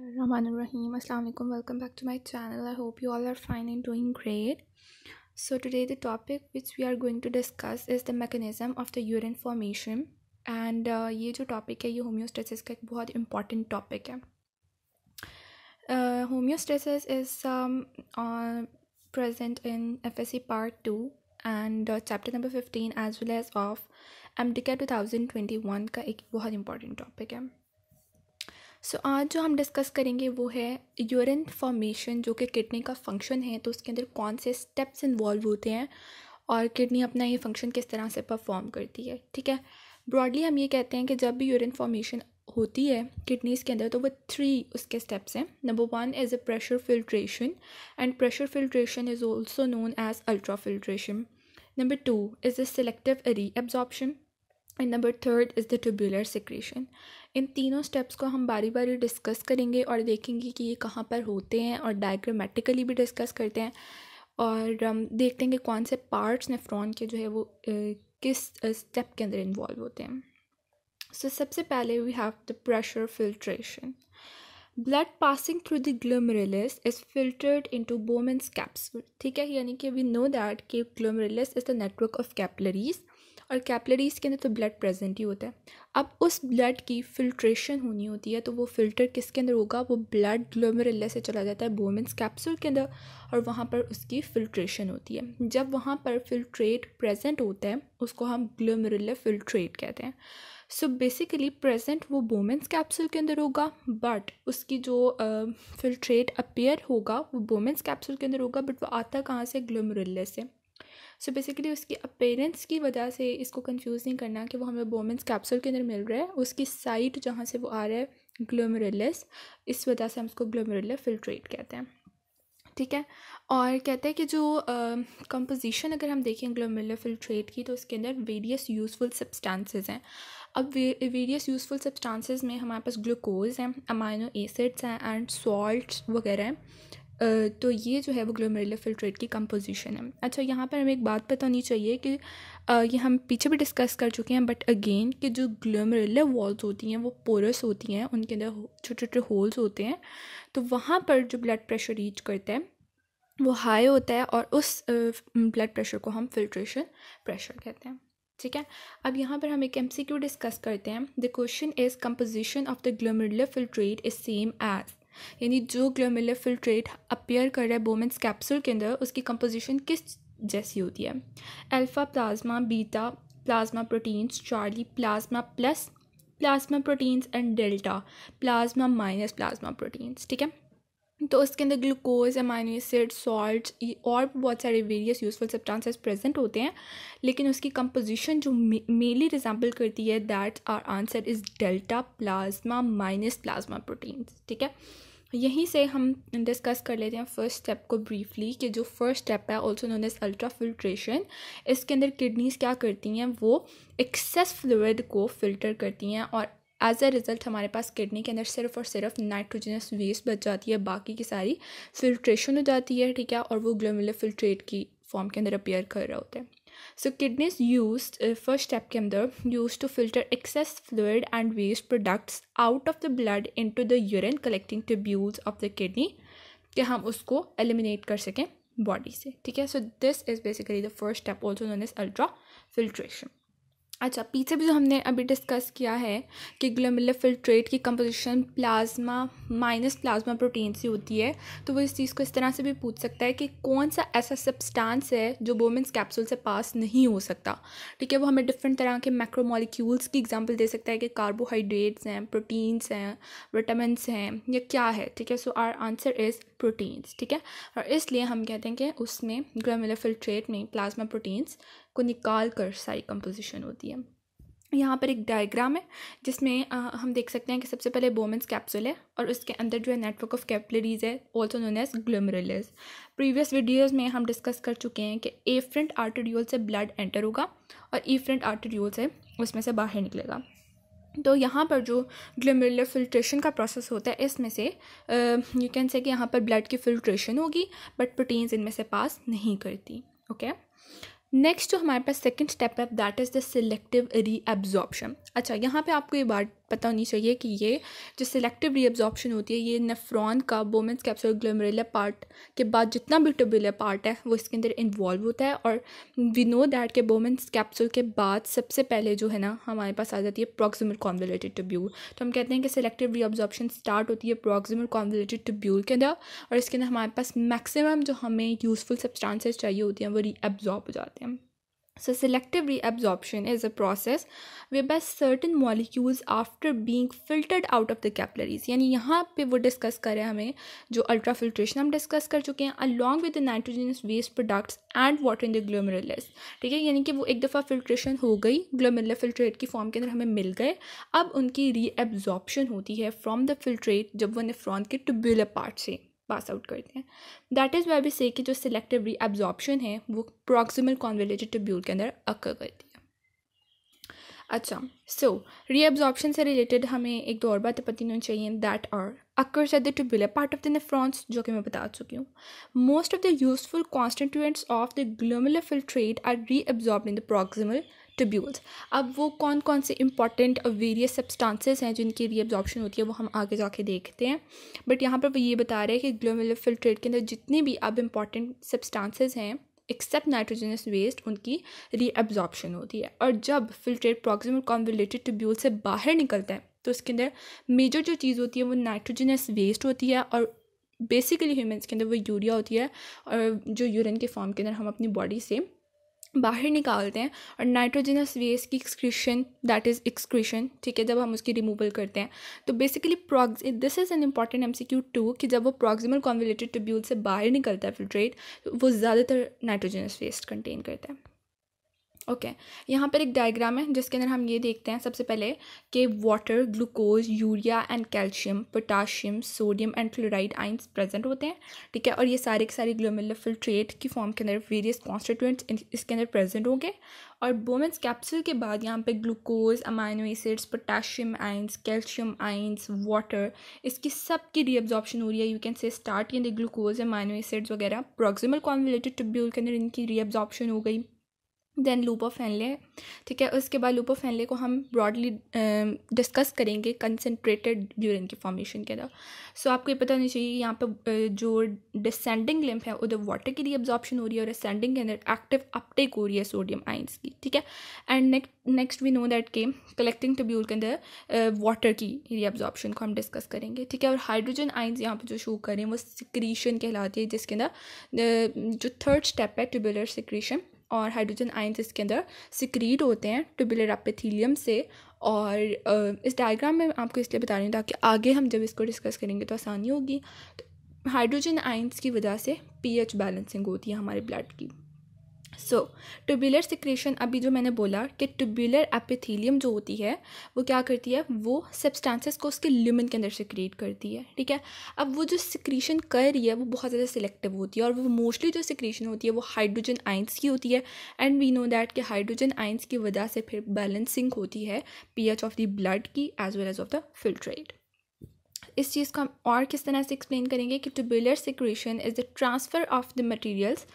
Rahmanirrahim. Assalamu alaikum. Welcome back to my channel. I hope you all are fine and doing great. So today the topic which we are going to discuss is the mechanism of the urine formation. And uh, ये जो topic है ये homeostasis का एक बहुत important topic है homeostasis is present in F S C part two and chapter number fifteen as well as of M D के two thousand twenty one का एक बहुत इंपॉर्टेंट टॉपिक है सो so, आज जो हम डिस्कस करेंगे वो है यूरिन फॉर्मेशन जो कि किडनी का फंक्शन है तो उसके अंदर कौन से स्टेप्स इन्वॉल्व होते हैं और किडनी अपना ये फंक्शन किस तरह से परफॉर्म करती है ठीक है ब्रॉडली हम ये कहते हैं कि जब भी यूरिन फॉर्मेशन होती है किडनीज़ के अंदर तो वो थ्री उसके स्टेप्स हैं number one is a pressure filtration and pressure filtration is also known as ultra filtration number two is a selective reabsorption and number third is the tubular secretion इन तीनों steps को हम बारी बारी discuss करेंगे और देखेंगे कि ये कहाँ पर होते हैं और डायग्रामेटिकली भी डिस्कस करते हैं और हम um, देखते हैं कि कौन से पार्ट्स नेफ्रॉन के जो है वो किस स्टेप के अंदर इन्वॉल्व होते हैं सो so, सबसे पहले we have the pressure filtration blood passing through the glomerulus is filtered into Bowman's capsule ठीक है यानी कि वी नो दैट कि glomerulus is the network of capillaries और कैपलरीज के अंदर तो ब्लड प्रेजेंट ही होता है अब उस ब्लड की फिल्ट्रेशन होनी होती है तो वो फिल्टर किसके अंदर होगा वो ब्लड ग्लोमेरिल्ला से चला जाता है बोमेंस कैप्सूल के अंदर और वहाँ पर उसकी फिल्ट्रेशन होती है जब वहाँ पर फिल्ट्रेट प्रेजेंट होता है उसको हम ग्लोमेरिल्ला फिल्ट्रेट कहते हैं सो बेसिकली प्रेजेंट वो बोमेंस कैप्सूल के अंदर होगा बट उसकी जो फिल्ट्रेट uh, अपेयर होगा वो बोमेंस कैप्सूल के अंदर होगा बट वो आता कहाँ से ग्लोमरुल्ले से सो so बेसिकली उसकी अपेरेंस की वजह से इसको कन्फ्यूज़ नहीं करना कि वो हमें बोमेंस कैप्सूल के अंदर मिल रहा है उसकी साइट जहाँ से वो आ रहा है ग्लोमेरुलस इस वजह से हम उसको ग्लोमेरुलर फिल्ट्रेट कहते हैं ठीक है और कहते हैं कि जो कंपोजिशन uh, अगर हम देखें ग्लोमेरुलर फिल्ट्रेट की तो उसके अंदर वेरियस यूज़फुल सब्सटेंसेज हैं अब वेरियस यूज़फुल सब्सटेंसेज में हमारे पास ग्लूकोज हैं अमाइनो एसिड्स हैं एंड सॉल्ट वगैरह हैं तो ये जो है वो ग्लोमेरुलर फिल्ट्रेट की कंपोजिशन है अच्छा यहाँ पर हमें एक बात बतानी चाहिए कि ये हम पीछे भी डिस्कस कर चुके हैं बट अगेन कि जो ग्लोमेरुलर वॉल्स होती हैं वो पोरस होती हैं उनके अंदर छोटे छोटे होल्स होते हैं तो वहाँ पर जो ब्लड प्रेशर रीच करता है वो हाई होता है और उस ब्लड प्रेशर को हम फिल्ट्रेशन प्रेशर कहते हैं ठीक है अब यहाँ पर हम एक एम सी क्यू डिस्कस करते हैं the question is composition of the glomerular filtrate is same as यानी जो ग्लोमेलर फिल्ट्रेट अपेयर कर रहा है बोमेंस कैप्सूल के अंदर उसकी कंपोजिशन किस जैसी होती है alpha plasma beta plasma proteins Charlie plasma plus plasma proteins and delta plasma minus plasma proteins ठीक है तो उसके अंदर ग्लूकोज अमाइनो एसिड सॉल्ट और बहुत सारे वेरियस यूजफुल सब्सटेंसेस प्रेजेंट होते हैं लेकिन उसकी कंपोजिशन जो मेनली रिजाम्पल करती है that our answer is delta plasma minus plasma proteins ठीक है यहीं से हम डिस्कस कर लेते हैं फर्स्ट स्टेप को ब्रीफली कि जो फर्स्ट स्टेप है also known as ultra filtration इसके अंदर किडनीज क्या करती हैं वो एक्सेस फ्लूड को फिल्टर करती हैं और एज़ अ रिज़ल्ट हमारे पास किडनी के अंदर सिर्फ और सिर्फ नाइट्रोजनस वेस्ट बच जाती है बाकी की सारी फिल्ट्रेशन हो जाती है ठीक है और वो ग्लोमुलर फिल्ट्रेट की फॉर्म के अंदर अपेयर कर रहा होता है so kidneys use first step के अंदर use to filter excess fluid and waste products out of the blood into the urine collecting tubules of the kidney कि हम उसको एलिमिनेट कर सकें बॉडी से ठीक है so this is basically the first step also known is ultra filtration अच्छा पीछे भी जो हमने अभी डिस्कस किया है कि ग्लोमेरुलर फिल्ट्रेट की composition plasma minus plasma protein से होती है तो वो इस चीज़ को इस तरह से भी पूछ सकता है कि कौन सा ऐसा सब्सटेंस है जो बोमेंस कैप्सूल से पास नहीं हो सकता ठीक है वो हमें डिफरेंट तरह के मैक्रोमोलिक्यूल्स की एग्ज़ाम्पल दे सकता है कि कार्बोहाइड्रेट्स हैं प्रोटीन्स हैं विटामस हैं या क्या है ठीक है so our answer is proteins ठीक है और इसलिए हम कहते हैं कि उसमें ग्लोमेरुलर फिल्ट्रेट में प्लाज्मा प्रोटीन्स को निकाल कर सारी कंपोजिशन होती है यहाँ पर एक डायग्राम है जिसमें आ, हम देख सकते हैं कि सबसे पहले बोमेंस कैप्सूल है और उसके अंदर जो है नेटवर्क ऑफ कैपलरीज है also known as glomeruli previous videos में हम डिस्कस कर चुके हैं कि ए फ्रंट आर्टिड्यूल से ब्लड एंटर होगा और ई फ्रंट आर्टिड्यूल से उसमें से बाहर निकलेगा तो यहाँ पर जो ग्लोमरुलर फिल्ट्रेशन का प्रोसेस होता है इसमें से यू कैन से कि यहाँ पर ब्लड की फिल्ट्रेशन होगी बट प्रोटीन्स इनमें से पास नहीं करती ओके okay? नेक्स्ट जो हमारे पास सेकेंड स्टेप है that is the selective reabsorption अच्छा यहाँ पे आपको ये बात पता होनी चाहिए कि ये जो सिलेक्टिव रीअब्जॉर्प्शन होती है ये नेफ्रॉन का बोमेंस कैप्सूल ग्लोमरेला पार्ट के बाद जितना भी ट्यूबुलर पार्ट है वो इसके अंदर इन्वॉल्व होता है और वी नो दैट के बोमेंस कैप्सूल के बाद सबसे पहले जो है ना हमारे पास आ जाती है प्रॉक्सिमल कॉन्वलेटेड ट्यूब्यूल तो हम कहते हैं कि सिलेक्टिव रीअब्जॉर्प्शन स्टार्ट होती है प्रॉक्सिमल कॉन्वलेटेड ट्यूब्यूल के अंदर और इसके अंदर हमारे पास मैक्सिमम जो हमें यूज़फुल सब्सटांसेस चाहिए होती हैं वो रीअब्जॉर्ब हो जाते हैं So, selective reabsorption is a process whereby certain molecules after being filtered out of the capillaries यानी यहाँ पे वो डिस्कस करें हमें जो अल्ट्रा फिल्ट्रेशन हम डिस्कस कर चुके हैं along with the nitrogenous waste products and water in the glomerulus ठीक है यानी कि वो एक दफ़ा फिल्ट्रेशन हो गई ग्लोमेरुलर फिल्ट्रेट की फॉर्म के अंदर हमें मिल गए अब उनकी रीएब्जॉर्प्शन होती है फ्रॉम द फिल्ट्रेट जब वो नेफ्रॉन के ट्यूबुलर पार्ट से पास आउट करते हैं दैट इज़ वाई बी से कि जो सिलेक्टिव री एब्जॉर्प्शन है वो प्रॉक्सिमल कॉन्वेलेटेड ट्रिब्यूल के अंदर अक्कर करती है अच्छा सो एब्जॉर्बशन से रिलेटेड हमें एक दो और बातें पता होनी चाहिए that are occurs at the tubular part of the nephrons जो कि मैं बता चुकी हूँ most of the useful constituents of the glomerular filtrate are reabsorb in the proximal tubules अब वो कौन कौन से इंपॉर्टेंट वेरियस सब्सटेंसेस हैं जिनकी रीअब्जॉर्बशन होती है वो हम आगे जाके देखते हैं बट यहाँ पर वो ये बता रहे हैं कि ग्लोमेलो फिल्ट्रेट के अंदर जितने भी अब इंपॉर्टेंट सब्सटेंसेज हैं एक्सेप्ट नाइट्रोजनस वेस्ट उनकी रीअब्जॉर्बशन होती है और जब फिल्ट्रेट कॉम कॉन्विलेटेड ट्यूब्यूल से बाहर निकलता है तो उसके अंदर मेजर जो चीज़ होती है वो नाइट्रोजनस वेस्ट होती है और बेसिकली ह्यूमन्स के अंदर वो यूरिया होती है और जो यूरिन के फॉर्म के अंदर हम अपनी बॉडी से बाहर निकालते हैं और नाइट्रोजनस वेस्ट की एक्सक्रीशन दैट इज़ एक्सक्रीशन ठीक है जब हम उसकी रिमूवल करते हैं तो बेसिकली प्रॉक्स this is an important M C Q too कि जब वो प्रॉक्सिमल कॉन्विलेटेड ट्यूब्यूल से बाहर निकलता है फिल्ट्रेट तो वो ज़्यादातर नाइट्रोजनस वेस्ट कंटेन करता है ओके okay. यहाँ पर एक डायग्राम है जिसके अंदर हम ये देखते हैं सबसे पहले कि water glucose urea and calcium potassium sodium and chloride ions present होते हैं ठीक है और ये सारे के सारे ग्लोमेलर फिल्ट्रेट की फॉर्म के अंदर वेरियस कॉन्स्टिट्यूंट्स इसके अंदर प्रेजेंट होंगे और बोमेंस कैप्सूल के बाद यहाँ पे glucose amino acids potassium ions calcium ions water इसकी सब की रीअब्जॉर्प्शन हो रही है यू कैन से स्टार्ट के ग्लूकोज अमाइनो एसिड्स वगैरह प्रोक्सिमल कॉन्विलेटेड टिब्यूल के अंदर इनकी रीअब्जॉर्प्शन हो गई देन लूप ऑफ फैनले ठीक है उसके बाद लूप ऑफ फैनले को हम ब्रॉडली डिस्कस करेंगे कंसनट्रेटेड ड्यूरिन की फॉर्मेशन के अंदर सो so, आपको ये पता होना चाहिए यहाँ पे जो डिसेंडिंग लिम्फ है उधर वाटर की रीअब्जॉर्प्शन हो रही है और असेंडिंग के अंदर एक्टिव अपटेक हो रही है सोडियम आइंस की ठीक है and next we know that के कलेक्टिंग टब्यूल के अंदर वाटर की रीअब्जॉर्प्शन को हम डिस्कस करेंगे ठीक है और हाइड्रोजन आइंस यहाँ पर जो शो करें वो सिक्रीशन कहलाती है जिसके अंदर जो थर्ड स्टेप है ट्यूबुलर सिक्रीशन और हाइड्रोजन आइंस इसके अंदर सिक्रीट होते हैं ट्यूबुलर एपिथीलियम से और इस डायग्राम में आपको इसलिए बता रही हूँ ताकि आगे हम जब इसको डिस्कस करेंगे तो आसानी होगी तो हाइड्रोजन आइंस की वजह से पीएच बैलेंसिंग होती है हमारे ब्लड की सो ट्यूबुलर सिक्रेशन अभी जो मैंने बोला कि ट्यूबुलर एपिथीलियम जो होती है वो क्या करती है वो सब्सटेंसेस को उसके ल्यूमन के अंदर सिक्रिएट करती है ठीक है अब वो जो सिक्रीशन कर रही है वो बहुत ज़्यादा सिलेक्टिव होती है और वो मोस्टली जो सिक्रीशन होती है वो हाइड्रोजन आइंस की होती है एंड वी नो दैट कि हाइड्रोजन आइंस की वजह से फिर बैलेंसिंग होती है P H of the blood की as well as of the filtrate इस चीज़ को हम और किस तरह से एक्सप्लेन करेंगे कि tubular secretion is the transfer of the materials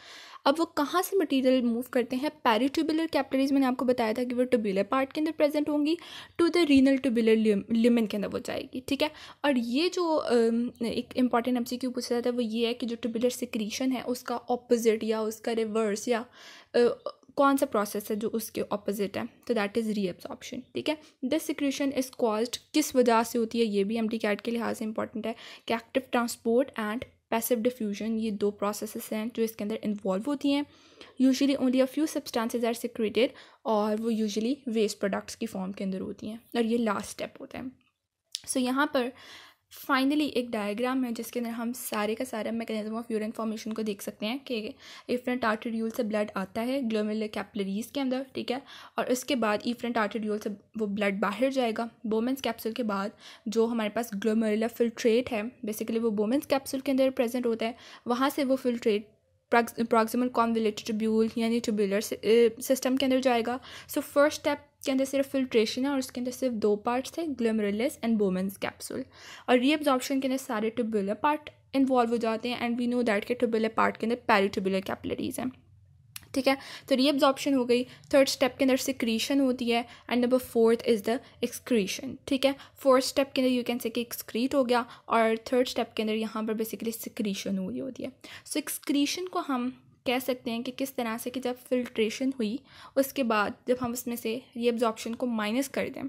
अब वो कहाँ से मटेरियल मूव करते हैं पैरी ट्यूबुलर कैपिलरीज मैंने आपको बताया था कि वो ट्यूबुलर पार्ट के अंदर प्रेजेंट होंगी to the renal tubular lumen के अंदर वो जाएगी ठीक है और ये जो एक इंपॉर्टेंट एमसीक्यू पूछा जाता है वो ये है कि जो ट्यूबुलर सिक्रीशन है उसका ऑपोजिट या उसका रिवर्स या कौन सा प्रोसेस है जो उसके ऑपोजिट है तो दैट इज़ रीअब्सॉर्प्शन ठीक है दिस सिक्रीशन इज कॉज्ड किस वजह से होती है ये भी एम डी कैट के लिहाज से इंपॉर्टेंट है कि active transport and passive diffusion ये दो प्रोसेस हैं जो इसके अंदर इन्वॉल्व होती हैं usually only a few substances are secreted और वो यूजली वेस्ट प्रोडक्ट्स की फॉर्म के अंदर होती हैं और ये लास्ट स्टेप होता है सो so, यहाँ पर फाइनली एक डायग्राम है जिसके अंदर हम सारे का सारा मैकेनिज्म ऑफ यूरिन फॉर्मेशन को देख सकते हैं कि इफ्रेंट आर्टेड्यूल से ब्लड आता है ग्लोमेलर कैपलरीज के अंदर ठीक है और उसके बाद इफ्रेंट आर्टेड्यूल से वो ब्लड बाहर जाएगा बोमेंस कैप्सूल के बाद जो हमारे पास ग्लोमेरुलर फिल्ट्रेट है बेसिकली वो बोमेंस कैप्सूल के अंदर प्रेजेंट होता है वहाँ से वो फिल्ट्रेट प्रॉक्सिमल कॉन्विलेट ट्रिब्यूल यानी ट्रिब्यूलर सिस्टम के अंदर जाएगा सो फर्स्ट स्टेप के अंदर सिर्फ फिल्ट्रेशन है और उसके अंदर सिर्फ दो पार्ट्स थे ग्लमरलेस एंड वोमेंस कैप्सूल और रीअब्जॉर्प्शन के अंदर सारे ट्यूबुलर पार्ट इन्वॉल्व हो जाते हैं एंड वी नो दैट के ट्यूबुलर पार्ट के अंदर पैरीट्यूबुलर कैपलरीज हैं ठीक है तो रीअब्जॉर्प्शन हो गई थर्ड स्टेप के अंदर सिक्रीशन होती है and number fourth is the excretion ठीक है फोर्थ स्टेप के अंदर यू कैन से कि एक्सक्रीट हो गया और थर्ड स्टेप के अंदर यहाँ पर बेसिकली सिक्रीशन हो रही होती है सो so, एक्सक्रीशन को हम कह सकते हैं कि किस तरह से कि जब फिल्ट्रेशन हुई उसके बाद जब हम उसमें से रीअब्जॉर्बशन को माइनस कर दें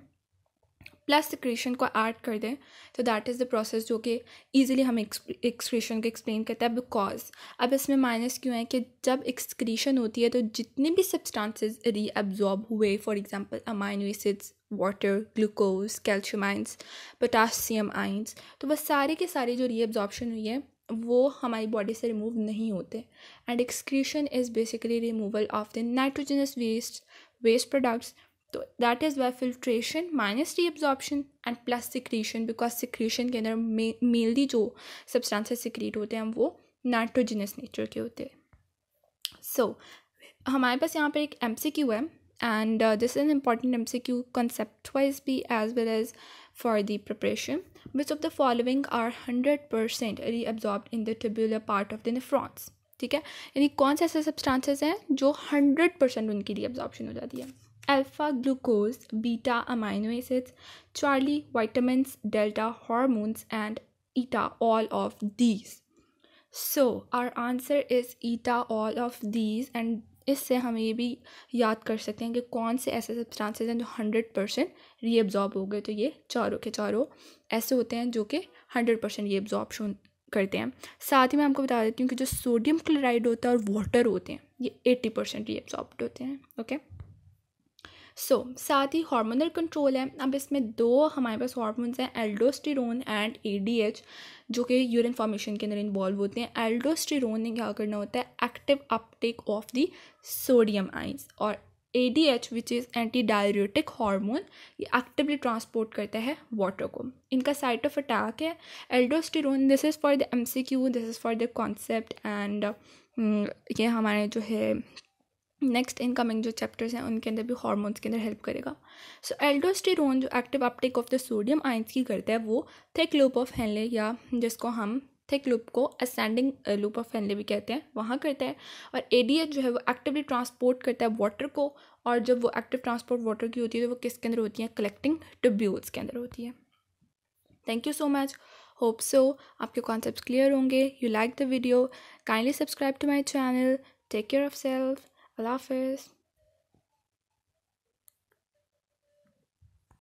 प्लस सिक्रेशन को ऐड कर दें तो दैट इज़ द प्रोसेस जो कि ईजिली हम एक्सक्रेशन को एक्सप्लेन करते हैं बिकॉज अब इसमें माइनस क्यों है कि जब एक्सक्रीशन होती है तो जितने भी सब्सटेंसेस रीअब्जॉर्ब हुए for example amino acids water glucose calcium ions potassium ions तो वह सारे के सारे जो रीअब्जॉर्बशन हुई है वो हमारी बॉडी से रिमूव नहीं होते and excretion is basically removal of the nitrogenous waste waste products तो that is why filtration minus reabsorption and plus secretion because secretion के अंदर मेनली जो सब्सटेंसेस सिक्रीट होते हैं वो नाइट्रोजनस नेचर के होते हैं सो so, हमारे पास यहाँ पर एक एम सी क्यू है and this is important M C Q concept wise भी as well as for the preparation. Which of the following are 100% reabsorbed in the tubular part of the nephrons? ठीक है यानी कौन से ऐसे substances हैं जो 100% उनकी रीअब्जॉर्प्शन हो जाती है alpha glucose beta amino acids Charlie vitamins delta hormones and eta all of these so our answer is eta all of these and इससे हम ये भी याद कर सकते हैं कि कौन से ऐसे सब्सटेंसेस हैं जो हंड्रेड परसेंट रीअब्ज़ॉर्ब हो गए तो ये चारों के चारों ऐसे होते हैं जो कि हंड्रेड परसेंट रीअब्ज़ॉर्ब करते हैं साथ ही मैं आपको बता देती हूँ कि जो सोडियम क्लोराइड होता है और वाटर होते हैं ये एट्टी परसेंट रीअब्ज़ॉर्ब होते हैं ओके okay? सो साथ ही हार्मोनल कंट्रोल है अब इसमें दो हमारे पास हार्मोन्स हैं एल्डोस्टिरोन एंड ए जो कि यूरिन फॉर्मेशन के अंदर इन्वॉल्व होते हैं एल्डोस्टिरोन ने क्या करना होता है active uptake of the sodium ions और A D H which is anti diuretic hormone ये एक्टिवली ट्रांसपोर्ट करता है वाटर को इनका साइट ऑफ अटैक है aldosterone this is for the M C Q this is for the concept and ये हमारे जो है नेक्स्ट इनकमिंग जो चैप्टर्स हैं उनके अंदर भी हार्मोन्स के अंदर हेल्प करेगा सो so, एल्डोस्टेरोन जो active uptake of the sodium ions की करता है वो थिक लूप ऑफ हेनले या जिसको हम थिक लूप को असेंडिंग लूप ऑफ हेनले भी कहते हैं वहाँ करता है और एडीएच जो है वो एक्टिवली ट्रांसपोर्ट करता है वाटर को और जब वो एक्टिव ट्रांसपोर्ट वाटर की होती है तो वो किसके अंदर होती है कलेक्टिंग ट्यूब्यूल्स के अंदर होती है thank you so much hope so आपके कॉन्सेप्ट क्लियर होंगे you like the video kindly subscribe to my channel take care of self Allah